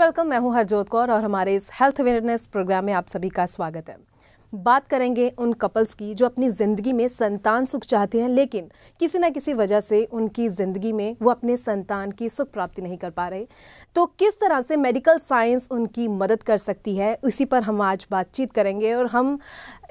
And welcome मैं हूं हरजोत कौर और हमारे इस हेल्थ अवेयरनेस प्रोग्राम में आप सभी का स्वागत है बात करेंगे उन कपल्स की जो अपनी ज़िंदगी में संतान सुख चाहते हैं लेकिन किसी न किसी वजह से उनकी ज़िंदगी में वो अपने संतान की सुख प्राप्ति नहीं कर पा रहे तो किस तरह से मेडिकल साइंस उनकी मदद कर सकती है उसी पर हम आज बातचीत करेंगे और हम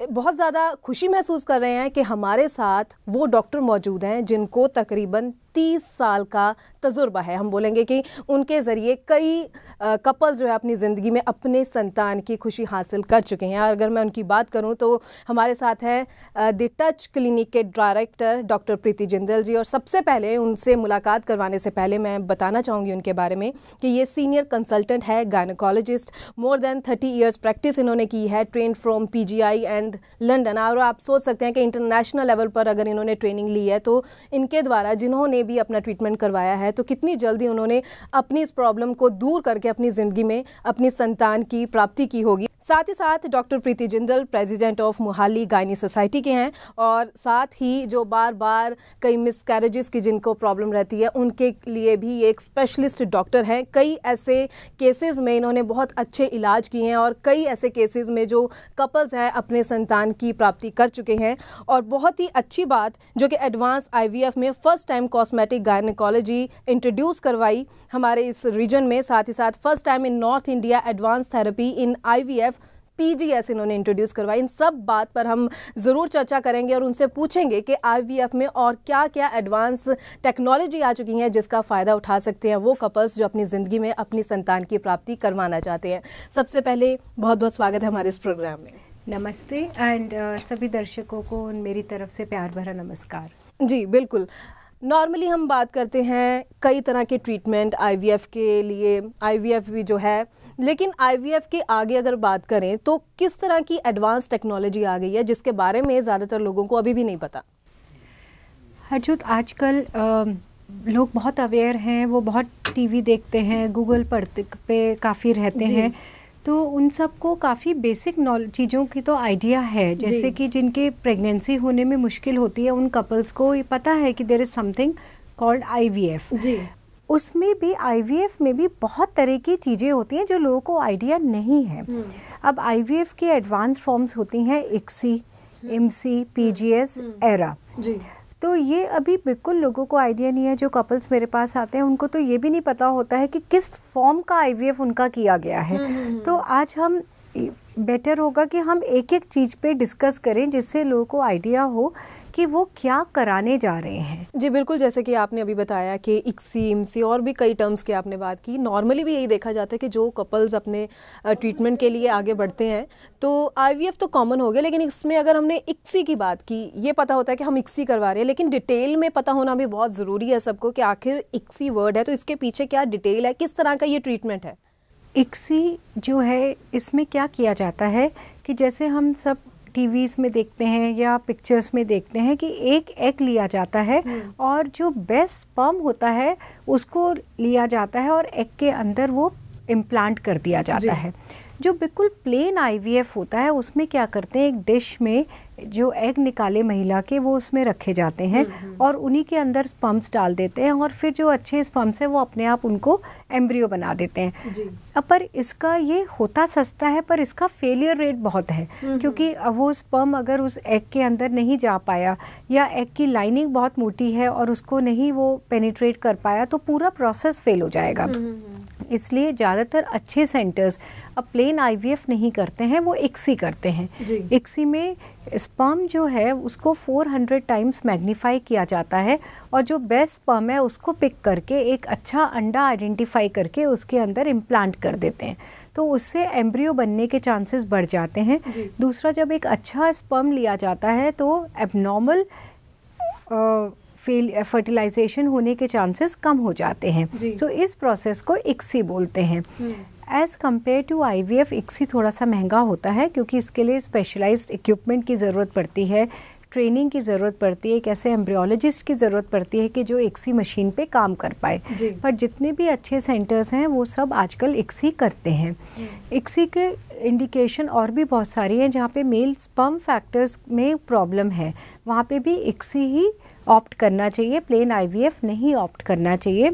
बहुत ज़्यादा खुशी महसूस कर रहे हैं कि हमारे साथ वो डॉक्टर मौजूद हैं जिनको तकरीबन तीस साल का तजुर्बा है हम बोलेंगे कि उनके ज़रिए कई कपल्स जो है अपनी ज़िंदगी में अपने संतान की खुशी हासिल कर चुके हैं और अगर मैं उनकी बात करूं तो हमारे साथ हैं द टच क्लिनिक के डायरेक्टर डॉक्टर प्रीति जिंदल जी और सबसे पहले उनसे मुलाकात करवाने से पहले मैं बताना चाहूँगी उनके बारे में कि ये सीनियर कंसल्टेंट है gynaecologist more than thirty years practice इन्होंने की है train from P and and London और आप सोच सकते हैं कि इंटरनेशनल लेवल पर अगर इन्होंने ट्रेनिंग ली है तो इनके द्वारा जिन्होंने भी अपना ट्रीटमेंट करवाया है तो कितनी जल्दी उन्होंने अपनी इस प्रॉब्लम को दूर करके अपनी ज़िंदगी में अपनी संतान की प्राप्ति की होगी साथ ही साथ doctor Preeti Jindal president of Mohali gynae society के हैं और साथ ही जो बार बार कई मिसकैरेजेस की जिनको प्रॉब्लम रहती है उनके लिए भी ये एक स्पेशलिस्ट डॉक्टर हैं कई ऐसे केसेस में इन्होंने बहुत अच्छे इलाज किए हैं और कई ऐसे केसेस में जो कपल्स हैं अपने संतान की प्राप्ति कर चुके हैं और बहुत ही अच्छी बात जो कि एडवांस आईवीएफ में first time cosmetic gynaecology introduce करवाई हमारे इस रीजन में साथ ही साथ first time in north India advance therapy in I PGS इन्होंने इंट्रोड्यूस करवाई इन सब बात पर हम ज़रूर चर्चा करेंगे और उनसे पूछेंगे कि आईवीएफ में और क्या क्या एडवांस टेक्नोलॉजी आ चुकी है जिसका फ़ायदा उठा सकते हैं वो कपल्स जो अपनी ज़िंदगी में अपनी संतान की प्राप्ति करवाना चाहते हैं सबसे पहले बहुत बहुत स्वागत है हमारे इस प्रोग्राम में नमस्ते एंड uh, सभी दर्शकों को मेरी तरफ से प्यार भरा नमस्कार जी बिल्कुल नॉर्मली हम बात करते हैं कई तरह के ट्रीटमेंट आईवीएफ के लिए आईवीएफ भी जो है लेकिन आईवीएफ के आगे अगर बात करें तो किस तरह की एडवांस टेक्नोलॉजी आ गई है जिसके बारे में ज़्यादातर लोगों को अभी भी नहीं पता हरजोत आजकल लोग बहुत अवेयर हैं वो बहुत टीवी देखते हैं गूगल पर पे काफ़ी रहते हैं तो उन सब को काफ़ी बेसिक नॉलेज चीज़ों की तो आइडिया है जैसे कि जिनके प्रेगनेंसी होने में मुश्किल होती है उन कपल्स को ये पता है कि there is something called IVF जी उसमें भी आईवीएफ में भी बहुत तरह की चीज़ें होती हैं जो लोगों को आइडिया नहीं है हम्म। अब आईवीएफ की एडवांस फॉर्म्स होती हैं इक्सी हम्म। जी एस एरा जी तो ये अभी बिल्कुल लोगों को आइडिया नहीं है जो कपल्स मेरे पास आते हैं उनको तो ये भी नहीं पता होता है कि किस फॉर्म का आई उनका किया गया है हम्म, हम्म, हम्म। तो आज हम बेटर होगा कि हम एक एक चीज़ पे डिस्कस करें जिससे लोगों को आइडिया हो कि वो क्या कराने जा रहे हैं जी बिल्कुल जैसे कि आपने अभी बताया कि इक्सी इमसी और भी कई टर्म्स की आपने बात की नॉर्मली भी यही देखा जाता है कि जो कपल्स अपने ट्रीटमेंट के लिए आगे बढ़ते हैं तो आई तो कॉमन हो गया लेकिन इसमें अगर हमने इक्सी की बात की ये पता होता है कि हम इक्सी करवा रहे हैं लेकिन डिटेल में पता होना भी बहुत ज़रूरी है सबको कि आखिर इक्सी वर्ड है तो इसके पीछे क्या डिटेल है किस तरह का ये ट्रीटमेंट है इक्सी जो है इसमें क्या किया जाता है कि जैसे हम सब टीवीज़ में देखते हैं या पिक्चर्स में देखते हैं कि एक एग लिया जाता है हम्म। और जो बेस्ट पम होता है उसको लिया जाता है और एग के अंदर वो इम्प्लांट कर दिया जाता है जो बिल्कुल प्लेन आईवीएफ होता है उसमें क्या करते हैं एक डिश में जो एग निकाले महिला के वो उसमें रखे जाते हैं हम्म, हम्म। और उन्हीं के अंदर स्पम्प्स डाल देते हैं और फिर जो अच्छे स्पम्प्स हैं वो अपने आप उनको एम्ब्रियो बना देते हैं अब पर इसका ये होता सस्ता है पर इसका फेलियर रेट बहुत है हम्म, क्योंकि वो स्पम अगर उस एग के अंदर नहीं जा पाया या एग की लाइनिंग बहुत मोटी है और उसको नहीं वो पेनिट्रेट कर पाया तो पूरा प्रोसेस फेल हो जाएगा इसलिए ज़्यादातर अच्छे सेंटर्स अब प्लेन आईवीएफ नहीं करते हैं वो इक्सी करते हैं इक्सी में स्पर्म जो है उसको 400 टाइम्स मैग्नीफाई किया जाता है और जो बेस्ट स्पर्म है उसको पिक करके एक अच्छा अंडा आइडेंटिफाई करके उसके अंदर इम्प्लांट कर देते हैं तो उससे एम्ब्रियो बनने के चांसेस बढ़ जाते हैं दूसरा जब एक अच्छा स्पर्म लिया जाता है तो एबनॉर्मल फेल फर्टिलाइजेशन eh, होने के चांसेस कम हो जाते हैं सो so, इस प्रोसेस को इक्सी बोलते हैं as compare to I V F ICSI थोड़ा सा महंगा होता है क्योंकि इसके लिए स्पेशलाइज इक्विपमेंट की ज़रूरत पड़ती है ट्रेनिंग की ज़रूरत पड़ती है एक ऐसे एम्ब्रियोलॉजिस्ट की ज़रूरत पड़ती है कि जो इक्सी मशीन पे काम कर पाए पर जितने भी अच्छे सेंटर्स हैं वो सब आजकल इक्सी करते हैं इक्सी हम्म। के इंडिकेशन और भी बहुत सारी हैं जहाँ पे मेल स्पम फैक्टर्स में प्रॉब्लम है वहाँ पे भी इक्सी ही ऑप्ट करना चाहिए प्लेन आई नहीं ऑप्ट करना चाहिए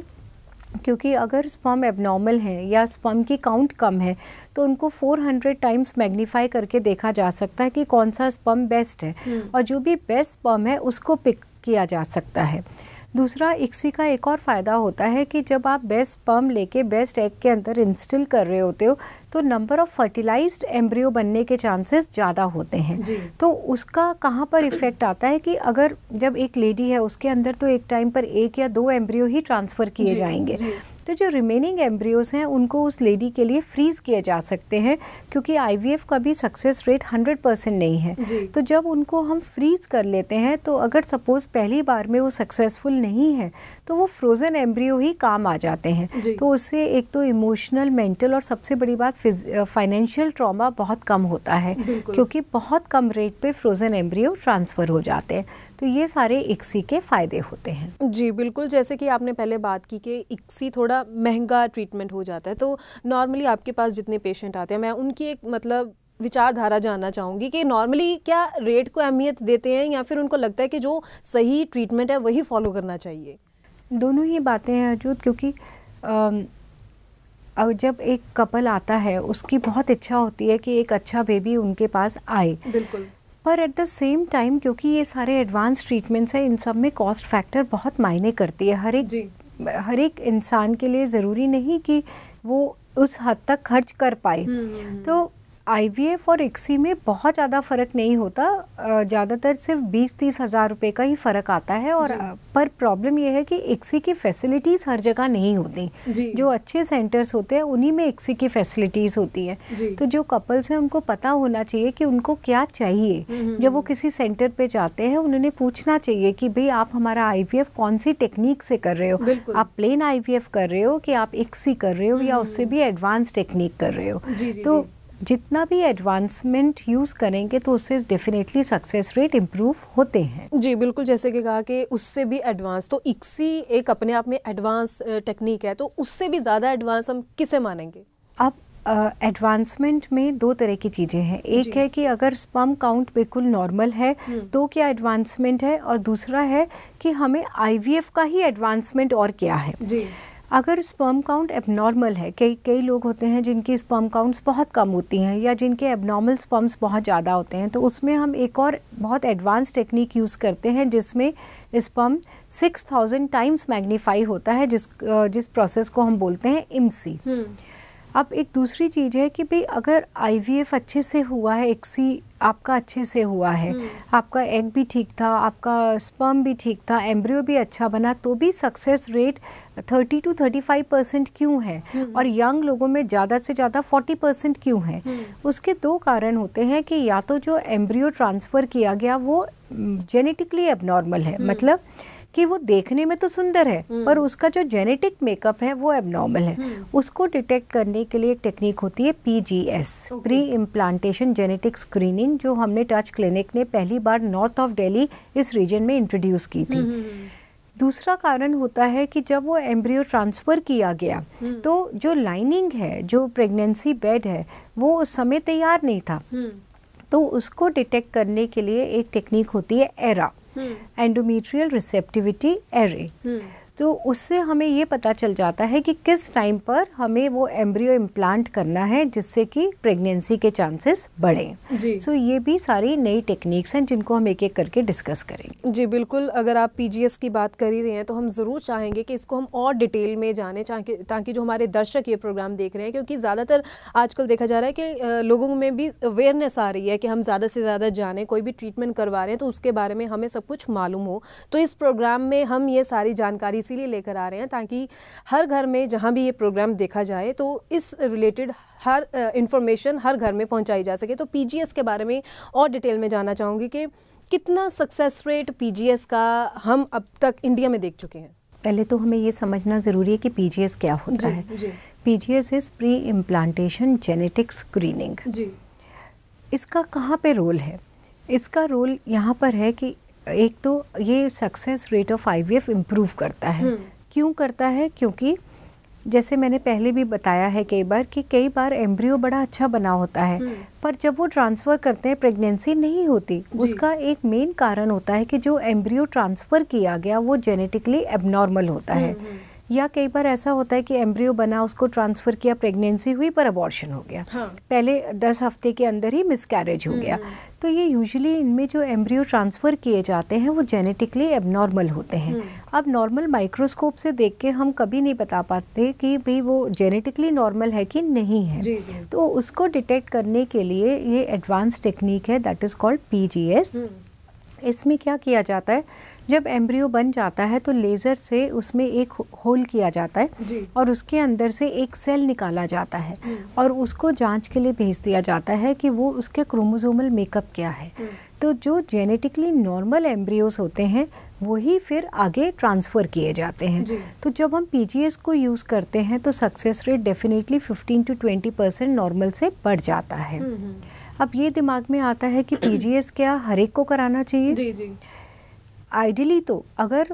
क्योंकि अगर स्पम एबनॉर्मल है या स्पम की काउंट कम है तो उनको 400 टाइम्स मैग्नीफाई करके देखा जा सकता है कि कौन सा स्पम बेस्ट है हम्म। और जो भी बेस्ट स्पम है उसको पिक किया जा सकता है दूसरा इक्सी का एक और फ़ायदा होता है कि जब आप बेस्ट स्पम लेके बेस्ट एग के अंदर इंस्टिल कर रहे होते हो तो नंबर ऑफ फर्टिलाइज्ड एम्ब्रियो बनने के चांसेस ज़्यादा होते हैं तो उसका कहाँ पर इफ़ेक्ट आता है कि अगर जब एक लेडी है उसके अंदर तो एक टाइम पर एक या दो एम्ब्रियो ही ट्रांसफ़र किए जाएंगे जी. तो जो रिमेनिंग एम्ब्रियोज़ हैं उनको उस लेडी के लिए फ्रीज़ किए जा सकते हैं क्योंकि आईवीएफ का भी सक्सेस रेट 100 परसेंट नहीं है तो जब उनको हम फ्रीज़ कर लेते हैं तो अगर सपोज़ पहली बार में वो सक्सेसफुल नहीं है तो वो फ्रोज़न एम्ब्रियो ही काम आ जाते हैं तो उससे एक तो इमोशनल मेंटल और सबसे बड़ी बात फाइनेंशियल ट्रॉमा बहुत कम होता है क्योंकि बहुत कम रेट पे फ्रोज़न एम्ब्रियो ट्रांसफ़र हो जाते हैं तो ये सारे इक्सी के फ़ायदे होते हैं जी बिल्कुल जैसे कि आपने पहले बात की कि इक्सी थोड़ा महंगा ट्रीटमेंट हो जाता है तो नॉर्मली आपके पास जितने पेशेंट आते हैं मैं उनकी एक मतलब विचारधारा जानना चाहूँगी कि नॉर्मली क्या रेट को अहमियत देते हैं या फिर उनको लगता है कि जो सही ट्रीटमेंट है वही फॉलो करना चाहिए दोनों ही बातें हैं अर्जुत क्योंकि अब जब एक कपल आता है उसकी बहुत इच्छा होती है कि एक अच्छा बेबी उनके पास आए बिल्कुल पर एट द सेम टाइम क्योंकि ये सारे एडवांस ट्रीटमेंट्स हैं इन सब में कॉस्ट फैक्टर बहुत मायने करती है हर एक हर एक इंसान के लिए ज़रूरी नहीं कि वो उस हद तक खर्च कर पाए हम्म, हम्म, हम्म। तो आईवीएफ और एक्सी में बहुत ज़्यादा फ़र्क नहीं होता ज़्यादातर सिर्फ बीस तीस हज़ार रुपये का ही फ़र्क आता है और पर प्रॉब्लम यह है कि एक्सी की फैसिलिटीज़ हर जगह नहीं होती जो अच्छे सेंटर्स होते हैं उन्हीं में एक्सी की फैसिलिटीज़ होती है तो जो कपल्स हैं उनको पता होना चाहिए कि उनको क्या चाहिए हम्म, हम्म, जब वो हम्म। किसी सेंटर पर जाते हैं उन्होंने पूछना चाहिए कि भाई आप हमारा आई कौन सी टेक्निक से कर रहे हो आप प्लेन आई कर रहे हो कि आप एक्सी कर रहे हो या उससे भी एडवांस टेक्निक कर रहे हो तो जितना भी एडवांसमेंट यूज़ करेंगे तो उससे डेफिनेटली सक्सेस रेट इम्प्रूव होते हैं जी बिल्कुल जैसे कि कहा कि उससे भी एडवांस तो इक्सी एक अपने आप में एडवांस टेक्निक है तो उससे भी ज़्यादा एडवांस हम किसे मानेंगे अब एडवांसमेंट uh, में दो तरह की चीज़ें हैं एक है कि अगर स्पम काउंट बिल्कुल नॉर्मल है हम्म। तो क्या एडवांसमेंट है और दूसरा है कि हमें आईवीएफ का ही एडवांसमेंट और क्या है जी अगर स्पर्म काउंट एबनॉर्मल है कई कई लोग होते हैं जिनकी स्पर्म काउंट्स बहुत कम होती हैं या जिनके एबनॉर्मल स्पर्म्स बहुत ज़्यादा होते हैं तो उसमें हम एक और बहुत एडवांस टेक्निक यूज़ करते हैं जिसमें sperm six thousand times magnify होता है जिस जिस प्रोसेस को हम बोलते हैं इम्सी अब एक दूसरी चीज़ है कि भाई अगर आईवीएफ अच्छे से हुआ है एक्सी आपका अच्छे से हुआ है हम्म। आपका एग भी ठीक था आपका स्पर्म भी ठीक था एम्ब्रियो भी अच्छा बना तो भी सक्सेस रेट 30 टू 35 परसेंट क्यों है हम्म। और यंग लोगों में ज़्यादा से ज़्यादा 40 परसेंट क्यों है हम्म। उसके दो कारण होते हैं कि या तो जो एम्ब्रियो ट्रांसफ़र किया गया वो जेनेटिकली एबनॉर्मल है मतलब कि वो देखने में तो सुंदर है हम्म। पर उसका जो जेनेटिक मेकअप है वो एबनॉर्मल है हम्म। उसको डिटेक्ट करने के लिए एक टेक्निक होती है PGS pre implantation genetic screening जो हमने टच क्लिनिक ने पहली बार नॉर्थ ऑफ डेली इस रीजन में इंट्रोड्यूस की थी हम्म, दूसरा कारण होता है कि जब वो एम्ब्रियो ट्रांसफ़र किया गया तो जो लाइनिंग है जो प्रेगनेंसी बेड है वो उस समय तैयार नहीं था तो उसको डिटेक्ट करने के लिए एक टेक्निक होती है ERA Hmm. endometrial receptivity array. Hmm. तो उससे हमें ये पता चल जाता है कि किस टाइम पर हमें वो एम्ब्रियो इम्प्लांट करना है जिससे कि प्रेगनेंसी के चांसेस बढ़ें सो so, ये भी सारी नई टेक्निक्स हैं जिनको हम एक एक करके डिस्कस करेंगे जी बिल्कुल अगर आप पीजीएस की बात कर ही रहे हैं तो हम ज़रूर चाहेंगे कि इसको हम और डिटेल में जाने ताकि जो हमारे दर्शक ये प्रोग्राम देख रहे हैं क्योंकि ज़्यादातर आजकल देखा जा रहा है कि लोगों में भी अवेयरनेस आ रही है कि हम ज़्यादा से ज़्यादा जाने कोई भी ट्रीटमेंट करवा रहे हैं तो उसके बारे में हमें सब कुछ मालूम हो तो इस प्रोग्राम में हम ये सारी जानकारी इसीलिए लेकर आ रहे हैं ताकि हर घर में जहाँ भी ये प्रोग्राम देखा जाए तो इस रिलेटेड हर इंफॉर्मेशन हर घर में पहुँचाई जा सके तो पी के बारे में और डिटेल में जानना चाहूँगी कि कितना सक्सेस रेट पी का हम अब तक इंडिया में देख चुके हैं पहले तो हमें ये समझना ज़रूरी है कि पी क्या होता जी, है P G S is pre implantation genetic screening इसका कहाँ पे रोल है इसका रोल यहाँ पर है कि एक तो ये success rate of I F improve करता है हम्म। क्यों करता है क्योंकि जैसे मैंने पहले भी बताया है कई बार कि कई बार एम्ब्रियो बड़ा अच्छा बना होता है हम्म। पर जब वो ट्रांसफ़र करते हैं प्रेगनेंसी नहीं होती उसका एक मेन कारण होता है कि जो एम्ब्रियो ट्रांसफ़र किया गया वो जेनेटिकली एबनॉर्मल होता है हम्म, या कई बार ऐसा होता है कि एम्ब्रियो बना उसको ट्रांसफ़र किया प्रेगनेंसी हुई पर अबॉर्शन हो गया हाँ। पहले दस हफ्ते के अंदर ही मिसकैरेज हो गया हम्म। तो ये यूजुअली इनमें जो एम्ब्रियो ट्रांसफ़र किए जाते हैं वो जेनेटिकली एबनॉर्मल होते हैं हम्म। अब नॉर्मल माइक्रोस्कोप से देख के हम कभी नहीं बता पाते कि भाई वो जेनेटिकली नॉर्मल है कि नहीं है जी जी। तो उसको डिटेक्ट करने के लिए ये एडवांस टेक्निक है दैट इज़ कॉल्ड पी इसमें क्या किया जाता है जब एम्ब्रियो बन जाता है तो लेज़र से उसमें एक होल किया जाता है और उसके अंदर से एक सेल निकाला जाता है हम्म। और उसको जांच के लिए भेज दिया जाता है कि वो उसके क्रोमोजोमल मेकअप क्या है हम्म। तो जो जेनेटिकली नॉर्मल एम्ब्रियोज होते हैं वही फिर आगे ट्रांसफ़र किए जाते हैं तो जब हम पीजीएस को यूज़ करते हैं तो success rate definitely 15 to 20 percent normal से बढ़ जाता है हम्म, अब ये दिमाग में आता है कि पीजीएस क्या हर एक को कराना चाहिए जी जी आइडियली तो अगर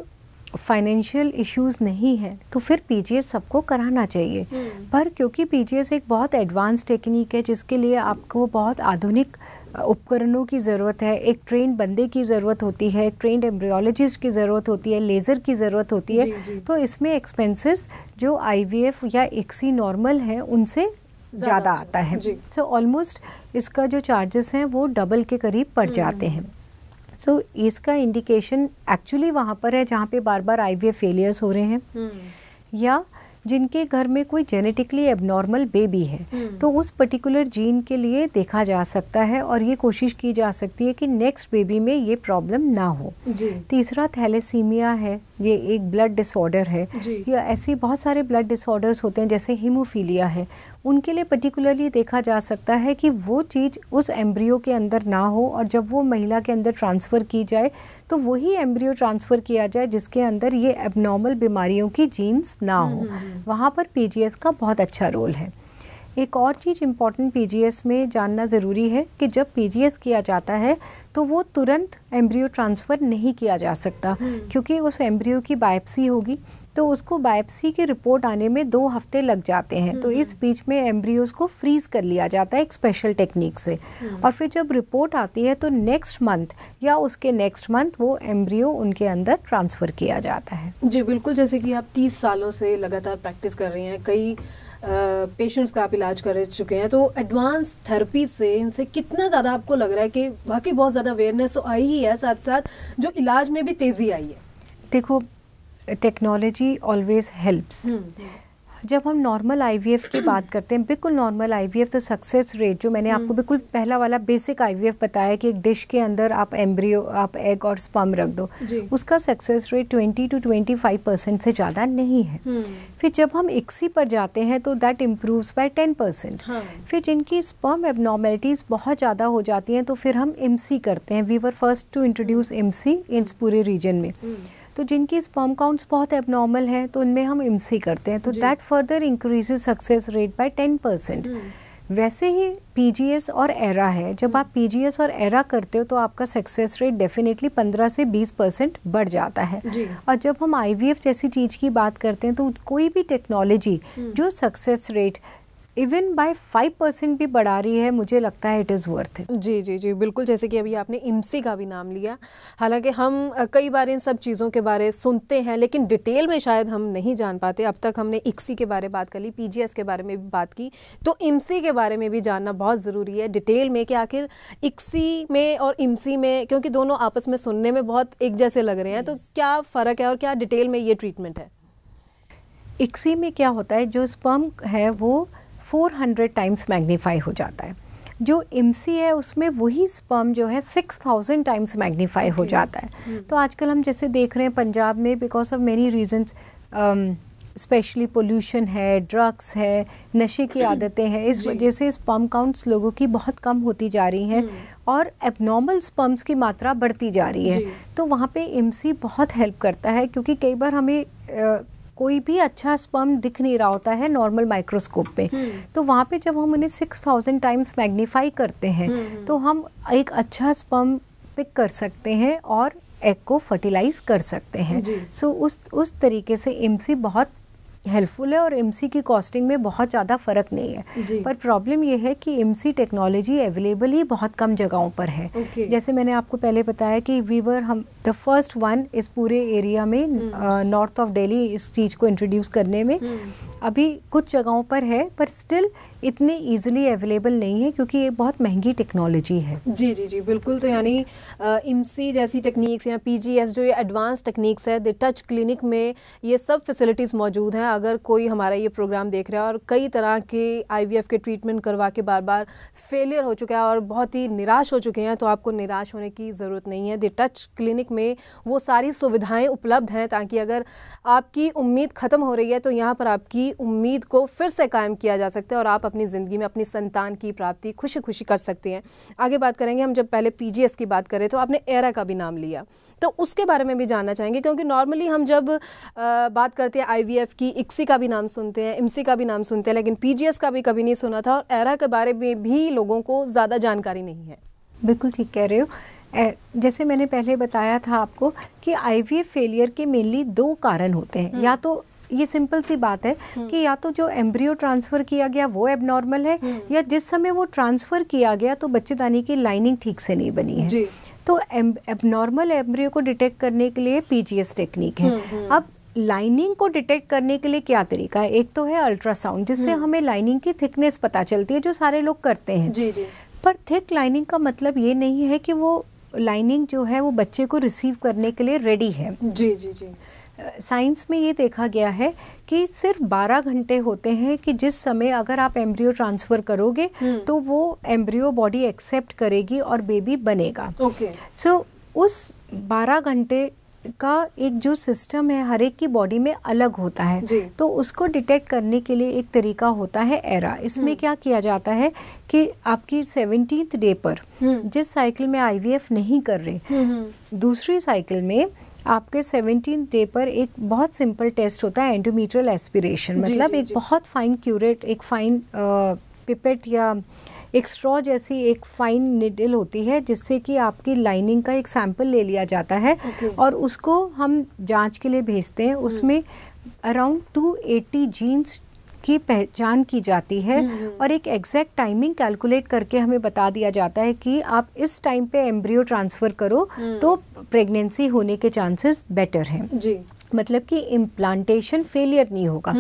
फाइनेंशियल इश्यूज नहीं है तो फिर पीजीएस सबको कराना चाहिए हम्म। पर क्योंकि पीजीएस एक बहुत एडवांस टेक्निक है जिसके लिए आपको बहुत आधुनिक उपकरणों की ज़रूरत है एक ट्रेंड बंदे की ज़रूरत होती है एक ट्रेंड एम्ब्रियोलॉजिस्ट की ज़रूरत होती है लेज़र की ज़रूरत होती है जी, जी. तो इसमें एक्सपेंसेस जो आई या एक्सी नॉर्मल है उनसे ज़्यादा आता है सो so, ऑलमोस्ट इसका जो चार्जेस हैं वो डबल के करीब पड़ हम्म। जाते हैं सो so, इसका इंडिकेशन एक्चुअली वहाँ पर है जहाँ पे बार बार आई फेलियर्स हो रहे हैं हम्म। या जिनके घर में कोई जेनेटिकली एबनॉर्मल बेबी है हम्म। तो उस पर्टिकुलर जीन के लिए देखा जा सकता है और ये कोशिश की जा सकती है कि नेक्स्ट बेबी में ये प्रॉब्लम ना हो तीसरा थैलेसीमिया है ये एक ब्लड डिसऑर्डर है या ऐसे बहुत सारे ब्लड डिसऑर्डर्स होते हैं जैसे हीमोफीलिया है उनके लिए पर्टिकुलरली देखा जा सकता है कि वो चीज़ उस एम्ब्रियो के अंदर ना हो और जब वो महिला के अंदर ट्रांसफ़र की जाए तो वही एम्ब्रियो ट्रांसफ़र किया जाए जिसके अंदर ये एबनॉर्मल बीमारियों की जीन्स ना हो हम्म, हम्म, हम्म। वहाँ पर पी का बहुत अच्छा रोल है एक और चीज़ इम्पॉर्टेंट पी में जानना ज़रूरी है कि जब पी किया जाता है तो वो तुरंत एम्ब्रियो ट्रांसफ़र नहीं किया जा सकता क्योंकि उस एम्ब्रियो की बायोप्सी होगी तो उसको बायोप्सी की रिपोर्ट आने में दो हफ्ते लग जाते हैं तो इस हम्म। बीच में एम्ब्रियोज को फ्रीज कर लिया जाता है एक स्पेशल टेक्निक से हम्म। और फिर जब रिपोर्ट आती है तो नेक्स्ट मंथ या उसके नेक्स्ट मंथ वो एम्ब्रियो उनके अंदर ट्रांसफ़र किया जाता है जी बिल्कुल जैसे कि आप तीस सालों से लगातार प्रैक्टिस कर रही हैं कई पेशेंट्स का आप इलाज कर चुके हैं तो एडवांस थेरेपी से इनसे कितना ज़्यादा आपको लग रहा है कि वाकई बहुत ज़्यादा अवेयरनेस तो आई ही है साथ साथ जो इलाज में भी तेज़ी आई है देखो टेक्नोलॉजी ऑलवेज हेल्प्स जब हम नॉर्मल आईवीएफ की बात करते हैं बिल्कुल नॉर्मल आईवीएफ तो सक्सेस रेट जो मैंने आपको hmm. बिल्कुल पहला वाला बेसिक आईवीएफ बताया कि एक डिश के अंदर आप एम्ब्रियो आप एग और स्पम रख दो उसका सक्सेस रेट 20 टू 25 परसेंट से ज़्यादा नहीं है hmm. फिर जब हम इक्सी पर जाते हैं तो that improves by ten percent फिर जिनकी स्पम एबनॉर्मेलिटीज़ बहुत ज़्यादा हो जाती हैं तो फिर हम एम करते हैं we were first to introduce एम इन पूरे रीजन में hmm. तो जिनकी स्पर्म काउंट्स बहुत एबनॉर्मल हैं तो उनमें हम इमसी करते हैं तो that further increase success rate by ten percent वैसे ही पीजीएस और एरा है जब आप पीजीएस हम्म। और एरा करते हो तो आपका सक्सेस रेट डेफिनेटली 15 से 20 परसेंट बढ़ जाता है और जब हम आईवीएफ जैसी चीज़ की बात करते हैं तो कोई भी टेक्नोलॉजी हम्म। जो success rate even by five percent भी बढ़ा रही है मुझे लगता है इट इज़ वर्थ इट जी जी जी बिल्कुल जैसे कि अभी आपने इमसी का भी नाम लिया हालांकि हम कई बार इन सब चीज़ों के बारे सुनते हैं लेकिन डिटेल में शायद हम नहीं जान पाते अब तक हमने इक्सी के बारे में बात कर ली पी के बारे में भी बात की तो इमसी के बारे में भी जानना बहुत ज़रूरी है डिटेल में कि आखिर इक्सी में और इमसी में क्योंकि दोनों आपस में सुनने में बहुत एक जैसे लग रहे हैं तो क्या फ़र्क है और क्या डिटेल में ये ट्रीटमेंट है इक्सी में क्या होता है जो स्पर्म है वो 400 टाइम्स मैग्नीफाई हो जाता है जो एम है उसमें वही स्पर्म जो है six thousand times magnify okay. हो जाता है hmm. तो आजकल हम जैसे देख रहे हैं पंजाब में because of many reasons specially pollution है ड्रग्स है नशे की आदतें हैं इस वजह से स्पर्म काउंट्स लोगों की बहुत कम होती जा रही हैं hmm. और एबनॉर्मल स्पर्म्स की मात्रा बढ़ती जा रही है तो वहाँ पे एम बहुत हेल्प करता है क्योंकि कई बार हमें कोई भी अच्छा स्पर्म दिख नहीं रहा होता है नॉर्मल माइक्रोस्कोप पे हम्म। तो वहाँ पे जब हम उन्हें सिक्स थाउजेंड टाइम्स मैग्नीफाई करते हैं हम्म, हम्म। तो हम एक अच्छा स्पर्म पिक कर सकते हैं और एग को फर्टिलाइज कर सकते हैं सो so, उस उस तरीके से एमसी बहुत हेल्पफुल है और एम की कॉस्टिंग में बहुत ज़्यादा फ़र्क नहीं है पर प्रॉब्लम यह है कि एम टेक्नोलॉजी अवेलेबल ही बहुत कम जगहों पर है okay. जैसे मैंने आपको पहले बताया कि वीवर हम द फर्स्ट वन इस पूरे एरिया में नॉर्थ ऑफ डेली इस चीज़ को इंट्रोड्यूस करने में हम्म। अभी कुछ जगहों पर है पर स्टिल इतनी ईजिली अवेलेबल नहीं है क्योंकि ये बहुत महंगी टेक्नोलॉजी है जी जी जी बिल्कुल तो यानी इमसी जैसी टेक्निक्स या एस जो ये एडवांस टेक्निक्स है द टच क्लिनिक में ये सब फैसिलिटीज़ मौजूद हैं अगर कोई हमारा ये प्रोग्राम देख रहा है और कई तरह के आई के ट्रीटमेंट करवा के बार बार फेलियर हो चुका है और बहुत ही निराश हो चुके हैं तो आपको निराश होने की ज़रूरत नहीं है द टच क्लिनिक में वो सारी सुविधाएँ उपलब्ध हैं ताकि अगर आपकी उम्मीद ख़त्म हो रही है तो यहाँ पर आपकी की उम्मीद को फिर से कायम किया जा सकता है और आप अपनी ज़िंदगी में अपनी संतान की प्राप्ति खुशी खुशी कर सकते हैं आगे बात करेंगे हम जब पहले पी की बात करें तो आपने एरा का भी नाम लिया तो उसके बारे में भी जानना चाहेंगे क्योंकि नॉर्मली हम जब बात करते हैं आई की इक्सी का भी नाम सुनते हैं इमसी का भी नाम सुनते हैं लेकिन पी का भी कभी नहीं सुना था और एरा के बारे में भी लोगों को ज़्यादा जानकारी नहीं है बिल्कुल ठीक कह रहे हो जैसे मैंने पहले बताया था आपको कि आईवीएफ फेलियर के मेनली दो कारण होते हैं हम्म। या तो ये सिंपल सी बात है हम्म। कि या तो जो एम्ब्रियो ट्रांसफ़र किया गया वो एबनॉर्मल है हम्म। या जिस समय वो ट्रांसफ़र किया गया तो बच्चेदानी की लाइनिंग ठीक से नहीं बनी है जी। तो एबनॉर्मल एम्ब्रियो को डिटेक्ट करने के लिए पीजीएस टेक्निक है हम्म, अब लाइनिंग को डिटेक्ट करने के लिए क्या तरीका है एक तो है अल्ट्रासाउंड जिससे हमें लाइनिंग की थिकनेस पता चलती है जो सारे लोग करते हैं जी जी पर थिक लाइनिंग का मतलब ये नहीं है कि वो लाइनिंग जो है वो बच्चे को रिसीव करने के लिए रेडी है जी जी जी साइंस में ये देखा गया है कि सिर्फ 12 घंटे होते हैं कि जिस समय अगर आप एम्ब्रियो ट्रांसफ़र करोगे हम्म। तो वो एम्ब्रियो बॉडी एक्सेप्ट करेगी और बेबी बनेगा ओके सो so, उस 12 घंटे का एक जो सिस्टम है हर एक की बॉडी में अलग होता है तो उसको डिटेक्ट करने के लिए एक तरीका होता है एरा इसमें हम्म। क्या किया जाता है कि आपकी सेवनटीन्थ डे पर हम्म। जिस साइकिल में आईवीएफ नहीं कर रहे दूसरी साइकिल में आपके सेवेंटीन डे पर एक बहुत सिंपल टेस्ट होता है एंडोमीट्रियल एस्पिरेशन मतलब जी, एक जी. बहुत फाइन क्यूरेट एक फाइन पिपेट या एक स्ट्रॉ जैसी एक फाइन निडल होती है जिससे कि आपकी लाइनिंग का एक सैंपल ले लिया जाता है okay. और उसको हम जांच के लिए भेजते हैं हम्म। उसमें अराउंड 280 जीन्स की पहचान की जाती है हम्म, हम्म। और एक एग्जैक्ट टाइमिंग कैलकुलेट करके हमें बता दिया जाता है कि आप इस टाइम पे एम्ब्रियो ट्रांसफ़र करो हम्म। तो प्रेगनेंसी होने के चांसेस बेटर हैं जी मतलब कि इम्प्लांटेशन फेलियर नहीं होगा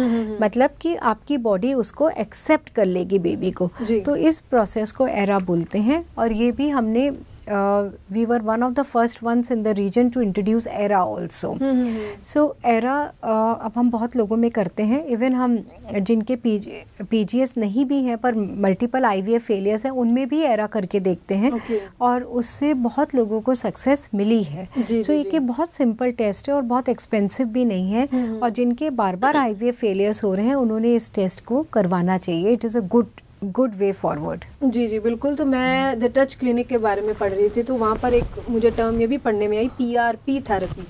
मतलब कि आपकी बॉडी उसको एक्सेप्ट कर लेगी बेबी को तो इस प्रोसेस को एरा बोलते हैं और ये भी हमने uh, we were one of the first ones in the region to introduce ERA also. Hmm, hmm, hmm. so ERA uh, अब हम बहुत लोगों में करते हैं even हम जिनके पी जी नहीं भी हैं पर मल्टीपल आई वी फेलियर्स हैं उनमें भी एरा करके देखते हैं okay. और उससे बहुत लोगों को सक्सेस मिली है सो so जी, ये बहुत सिंपल टेस्ट है और बहुत एक्सपेंसिव भी नहीं है और जिनके बार बार आई वी फेलियर्स हो रहे हैं उन्होंने इस टेस्ट को करवाना चाहिए it is a good good way forward जी जी बिल्कुल तो मैं द टच क्लिनिक के बारे में पढ़ रही थी तो वहाँ पर एक मुझे टर्म ये भी पढ़ने में आई पी आर पी थेरेपी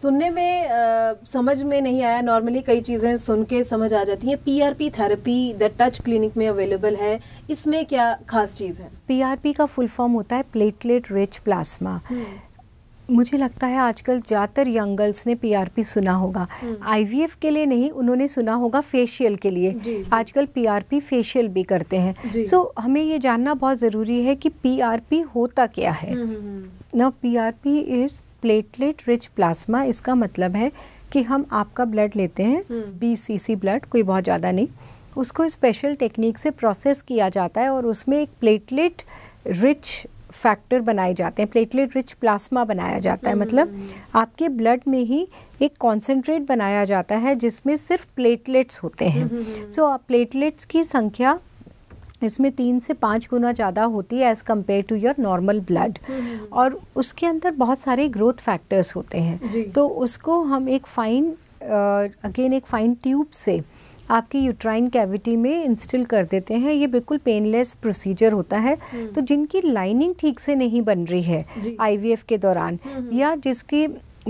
सुनने में आ, समझ में नहीं आया नॉर्मली कई चीज़ें सुन के समझ आ जाती हैं P R P therapy the touch clinic में अवेलेबल है इसमें क्या खास चीज़ है पी आर पी का फुल फॉर्म होता है प्लेटलेट रिच प्लाज्मा मुझे लगता है आजकल ज़्यादातर यंग गर्ल्स ने पीआरपी सुना होगा आईवीएफ हम्म। के लिए नहीं उन्होंने सुना होगा फेशियल के लिए आजकल पीआरपी फेशियल भी करते हैं सो so, हमें ये जानना बहुत ज़रूरी है कि पीआरपी होता क्या है न PRP is platelet rich plasma इसका मतलब है कि हम आपका ब्लड लेते हैं बी सी ब्लड कोई बहुत ज़्यादा नहीं उसको स्पेशल टेक्निक से प्रोसेस किया जाता है और उसमें एक प्लेटलेट रिच फैक्टर बनाए जाते हैं प्लेटलेट रिच प्लाज्मा बनाया जाता है हम्म। मतलब आपके ब्लड में ही एक कॉन्सेंट्रेट बनाया जाता है जिसमें सिर्फ प्लेटलेट्स होते हैं सो हम्म, हम्म, आप प्लेटलेट्स की संख्या इसमें तीन से पाँच गुना ज़्यादा होती है as compare to your normal blood और उसके अंदर बहुत सारे ग्रोथ फैक्टर्स होते हैं तो उसको हम एक फ़ाइन अगेन एक फ़ाइन ट्यूब से आपकी यूट्राइन कैविटी में इंस्टिल कर देते हैं ये बिल्कुल पेनलेस प्रोसीजर होता है हम्म। तो जिनकी लाइनिंग ठीक से नहीं बन रही है आईवीएफ के दौरान हम्म, हम्म। या जिसकी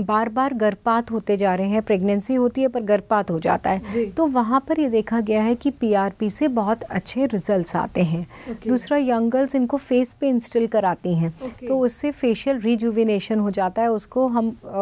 बार बार गर्भपात होते जा रहे हैं प्रेगनेंसी होती है पर गर्भपात हो जाता है तो वहाँ पर ये देखा गया है कि पीआरपी से बहुत अच्छे रिजल्ट्स आते हैं दूसरा यंग गर्ल्स इनको फेस पे इंस्टॉल कराती हैं तो उससे फेशियल रिजुविनेशन हो जाता है उसको हम आ,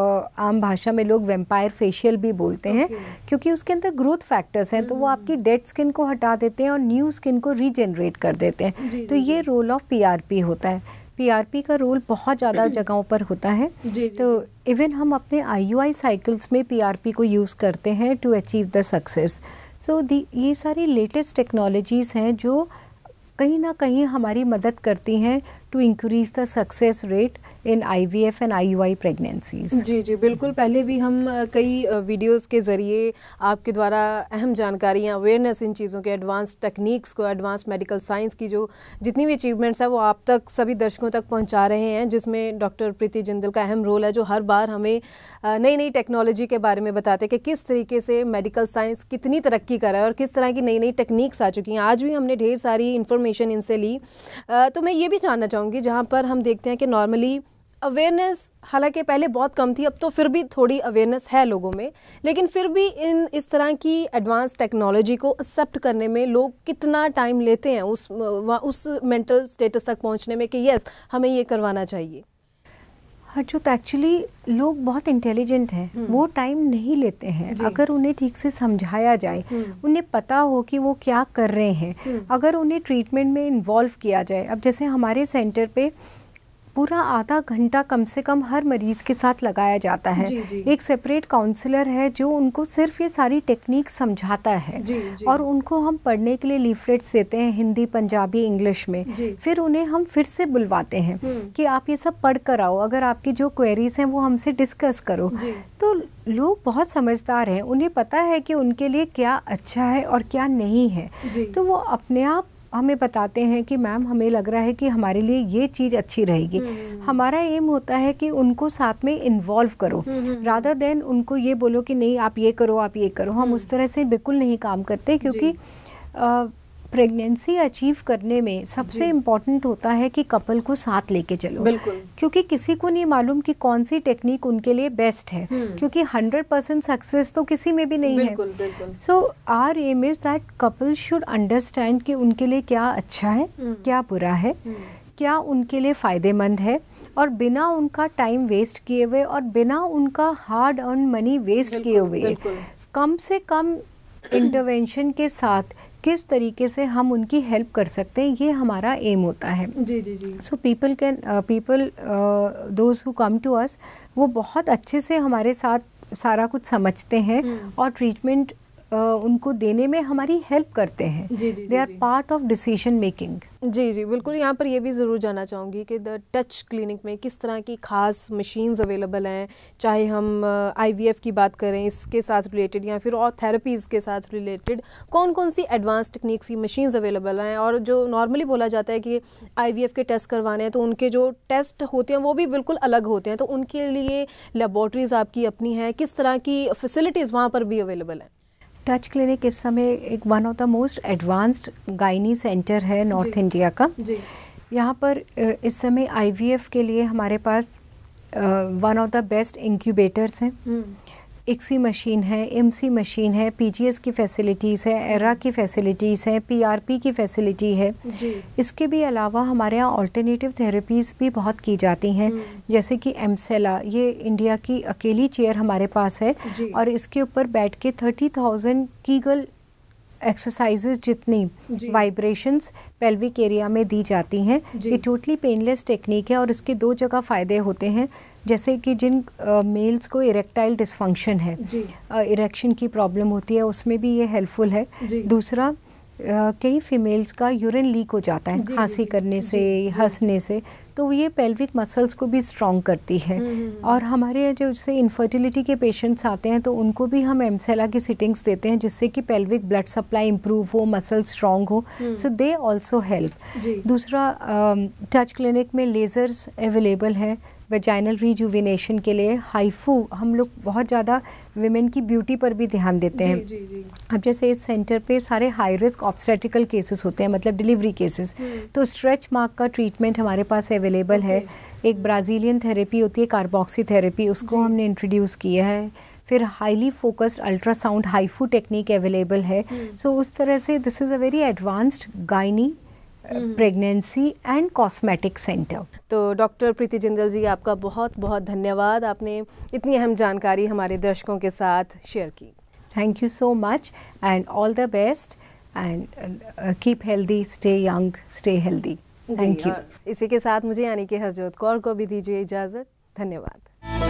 आम भाषा में लोग वेम्पायर फेशियल भी बोलते हैं क्योंकि उसके अंदर ग्रोथ फैक्टर्स हैं तो वो हम्म। आपकी डेड स्किन को हटा देते हैं और न्यू स्किन को रीजनरेट कर देते हैं तो ये रोल ऑफ पी होता है पीआरपी का रोल बहुत ज़्यादा जगहों पर होता है जी, जी. तो इवन हम अपने आईयूआई साइकिल्स में पीआरपी को यूज़ करते हैं to achieve the success so the ये सारी लेटेस्ट टेक्नोलॉजीज़ हैं जो कहीं ना कहीं हमारी मदद करती हैं to increase the success rate in IVF and IUI pregnancies जी जी बिल्कुल पहले भी हम कई वीडियोस के ज़रिए आपके द्वारा अहम जानकारियाँ अवेयरनेस इन चीज़ों के एडवांस टेक्निक्स को एडवांस मेडिकल साइंस की जो जितनी भी अचीवमेंट्स हैं वो आप तक सभी दर्शकों तक पहुँचा रहे हैं जिसमें डॉक्टर प्रीति जिंदल का अहम रोल है जो हर बार हमें नई नई टेक्नोलॉजी के बारे में बताते हैं कि किस तरीके से मेडिकल साइंस कितनी तरक्की करा है और किस तरह की नई नई टेक्निक्स आ चुकी हैं आज भी हमने ढेर सारी इन्फॉर्मेशन इनसे ली तो मैं ये भी जानना चाहूँगी जहाँ पर हम देखते हैं कि नॉर्मली अवेयरनेस हालांकि पहले बहुत कम थी अब तो फिर भी थोड़ी अवेयरनेस है लोगों में लेकिन फिर भी इन इस तरह की एडवांस टेक्नोलॉजी को एक्सेप्ट करने में लोग कितना टाइम लेते हैं उस उस मेंटल स्टेटस तक पहुंचने में कि यस हमें ये करवाना चाहिए हरजोत हाँ, तो एक्चुअली लोग बहुत इंटेलिजेंट हैं हम्म। वो टाइम नहीं लेते हैं अगर उन्हें ठीक से समझाया जाए हम्म। उन्हें पता हो कि वो क्या कर रहे हैं हम्म। अगर उन्हें ट्रीटमेंट में इन्वॉल्व किया जाए अब जैसे हमारे सेंटर पर पूरा आधा घंटा कम से कम हर मरीज के साथ लगाया जाता है जी, जी. एक सेपरेट काउंसलर है जो उनको सिर्फ ये सारी टेक्निक समझाता है जी, जी. और उनको हम पढ़ने के लिए लीफलेट्स देते हैं हिंदी पंजाबी इंग्लिश में जी. फिर उन्हें हम फिर से बुलवाते हैं हम्म। कि आप ये सब पढ़ कर आओ अगर आपकी जो क्वेरीज हैं वो हमसे डिस्कस करो तो लोग बहुत समझदार हैं उन्हें पता है कि उनके लिए क्या अच्छा है और क्या नहीं है तो वो अपने आप हमें बताते हैं कि मैम हमें लग रहा है कि हमारे लिए ये चीज़ अच्छी रहेगी हम्म। हमारा एम होता है कि उनको साथ में इन्वॉल्व करो राधा हम्म, देन हम्म। उनको ये बोलो कि नहीं आप ये करो आप ये करो हम उस तरह से बिल्कुल नहीं काम करते क्योंकि प्रेगनेंसी अचीव करने में सबसे इम्पॉर्टेंट होता है कि कपल को साथ लेके चलो बिल्कुल क्योंकि किसी को नहीं मालूम कि कौन सी टेक्निक उनके लिए बेस्ट है हम्म। क्योंकि हंड्रेड परसेंट सक्सेस तो किसी में भी नहीं बिल्कुल, है so our aim is that couple should understand कि उनके लिए क्या अच्छा है हम्म। क्या बुरा है हम्म। क्या उनके लिए फ़ायदेमंद है और बिना उनका टाइम वेस्ट किए हुए और बिना उनका हार्ड अर्न मनी वेस्ट किए हुए कम से कम इंटरवेंशन के साथ किस तरीके से हम उनकी हेल्प कर सकते हैं ये हमारा एम होता है जी जी जी so people can people those who come to us वो बहुत अच्छे से हमारे साथ सारा कुछ समझते हैं हम्म। और ट्रीटमेंट उनको देने में हमारी हेल्प करते हैं they are part of decision making जी जी बिल्कुल यहाँ पर यह भी ज़रूर जानना चाहूँगी कि द टच क्लिनिक में किस तरह की खास मशीन्स अवेलेबल हैं चाहे हम आई की बात करें इसके साथ रिलेटेड या फिर और थेरेपीज़ के साथ रिलेटेड कौन कौन सी एडवांस टेक्निक्स की मशीन्स अवेलेबल हैं और जो नॉर्मली बोला जाता है कि आई के टेस्ट करवाने हैं तो उनके जो टेस्ट होते हैं वो भी बिल्कुल अलग होते हैं तो उनके लिए लेबॉर्ट्रीज़ आपकी अपनी हैं किस तरह की फैसिलिटीज़ वहाँ पर भी अवेलेबल हैं टच क्लिनिक इस समय एक one of the most advanced gynae centre है नॉर्थ इंडिया का यहाँ पर इस समय आईवीएफ के लिए हमारे पास one of the best incubators हैं हम्म। एक्सी मशीन है एमसी मशीन है पीजीएस की फैसिलिटीज़ है एरा की फैसिलिटीज़ है पीआरपी की फैसिलिटी है इसके भी अलावा हमारे यहाँ ऑल्टरनेटिव थेरेपीज़ भी बहुत की जाती हैं हम्म। जैसे कि एमसेला ये इंडिया की अकेली चेयर हमारे पास है और इसके ऊपर बैठ के थर्टी थाउजेंड कीगल एक्सरसाइजेज जितनी वाइब्रेशंस पेल्विक एरिया में दी जाती हैं ये टोटली पेनलेस टेक्निक है और इसके दो जगह फ़ायदे होते हैं जैसे कि जिन मेल्स uh, को इरेक्टाइल डिसफंक्शन है इरेक्शन uh, की प्रॉब्लम होती है उसमें भी ये हेल्पफुल है दूसरा Uh, कई फीमेल्स का यूरिन लीक हो जाता है खांसी करने से हंसने से तो ये पेल्विक मसल्स को भी स्ट्रॉन्ग करती है हम्म, हम्म, हम्म। और हमारे जो जैसे इन्फर्टिलिटी के पेशेंट्स आते हैं तो उनको भी हम एमसेला की सिटिंग्स देते हैं जिससे कि पेल्विक ब्लड सप्लाई इम्प्रूव हो मसल स्ट्रॉन्ग हो सो दे ऑल्सो हेल्प दूसरा टच क्लिनिक में लेज़र्स अवेलेबल है वेजाइनल रिजुविनेशन के लिए हाइफू हम लोग बहुत ज़्यादा वेमेन की ब्यूटी पर भी ध्यान देते हैं जी, जी, जी. अब जैसे इस सेंटर पे सारे हाई रिस्क ऑब्स्ट्रेटिकल केसेस होते हैं मतलब डिलीवरी केसेस तो स्ट्रेच मार्क का ट्रीटमेंट हमारे पास अवेलेबल है एक ब्राज़ीलियन थेरेपी होती है कार्बोक्सी थेरेपी उसको हमने इंट्रोड्यूस किया है फिर highly focused ultrasound HIFU technique available है सो so, उस तरह से this is a very advanced gynae हम्म। प्रेगनेंसी एंड कॉस्मेटिक सेंटर तो डॉक्टर प्रीति जिंदल जी आपका बहुत बहुत धन्यवाद आपने इतनी अहम जानकारी हमारे दर्शकों के साथ शेयर की thank you so much and all the best and keep healthy stay young stay healthy thank you इसी के साथ मुझे यानी कि हरजोत कौर को भी दीजिए इजाज़त धन्यवाद